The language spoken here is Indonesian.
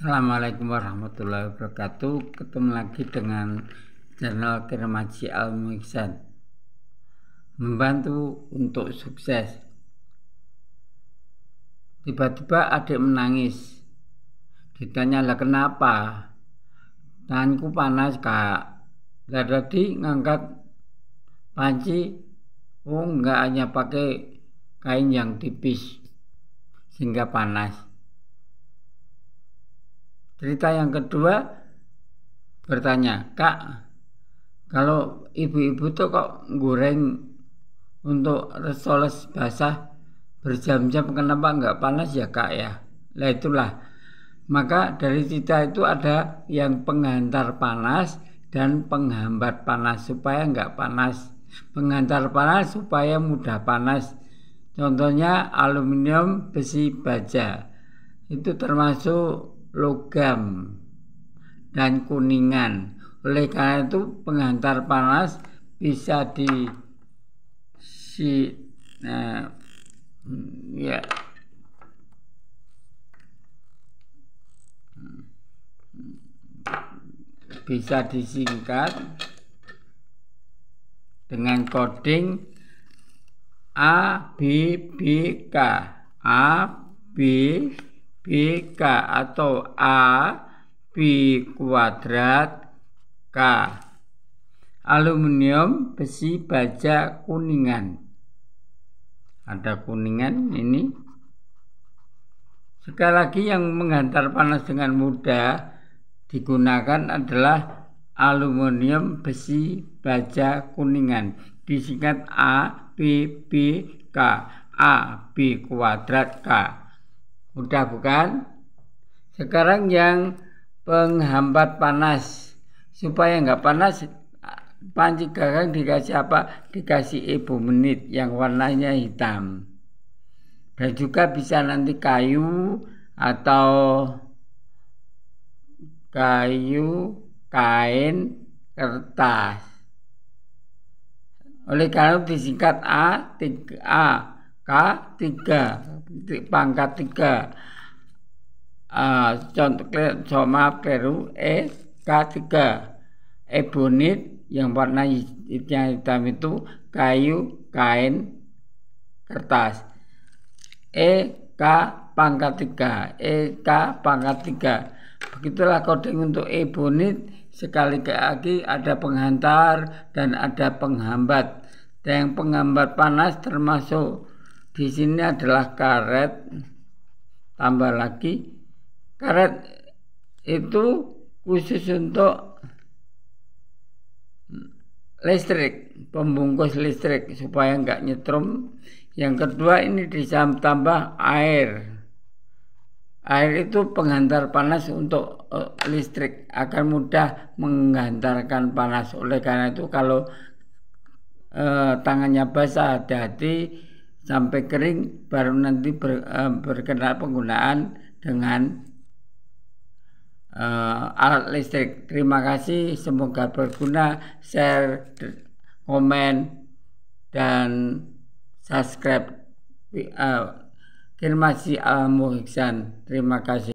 Assalamualaikum warahmatullahi wabarakatuh Ketemu lagi dengan channel Kirmaji al -Muhsan. Membantu untuk sukses Tiba-tiba adik menangis Ditanya lah kenapa Tanganku panas kak Lah tadi ngangkat panci Oh enggak hanya pakai kain yang tipis Sehingga panas Cerita yang kedua bertanya, "Kak, kalau ibu-ibu tuh kok goreng untuk resoles basah berjam-jam kenapa nggak panas ya kak ya lah itulah maka dari cerita itu ada yang penghantar panas dan penghambat panas supaya nggak panas penghantar panas supaya mudah panas contohnya aluminium besi baja itu termasuk logam, dan kuningan. Oleh karena itu penghantar panas bisa di si nah, ya bisa disingkat dengan coding A B B K A B BK atau A B kuadrat K aluminium besi baja kuningan ada kuningan ini sekali lagi yang menghantar panas dengan mudah digunakan adalah aluminium besi baja kuningan disingkat A B B K A B kuadrat K Mudah bukan? Sekarang yang penghambat panas. Supaya nggak panas, panci garang dikasih apa? Dikasih ibu menit yang warnanya hitam. Dan juga bisa nanti kayu atau kayu, kain, kertas. Oleh karena disingkat A, 3A K3 pangkat 3 uh, contoh sama peru E K3 ebonit yang warna hitam, hitam itu kayu kain kertas E K pangkat 3 E K pangkat 3 begitulah kode untuk ebonit sekali lagi ada penghantar dan ada penghambat dan yang penghambat panas termasuk di sini adalah karet tambah lagi karet itu khusus untuk listrik pembungkus listrik supaya nggak nyetrum yang kedua ini tambah air air itu penghantar panas untuk eh, listrik akan mudah menghantarkan panas oleh karena itu kalau eh, tangannya basah hati-hati sampai kering baru nanti ber, uh, eh, berkena penggunaan dengan uh, alat listrik. Terima kasih, semoga berguna. Share, komen, dan subscribe. Uh, eh, Kirmasi Al Muhiksan. Terima kasih.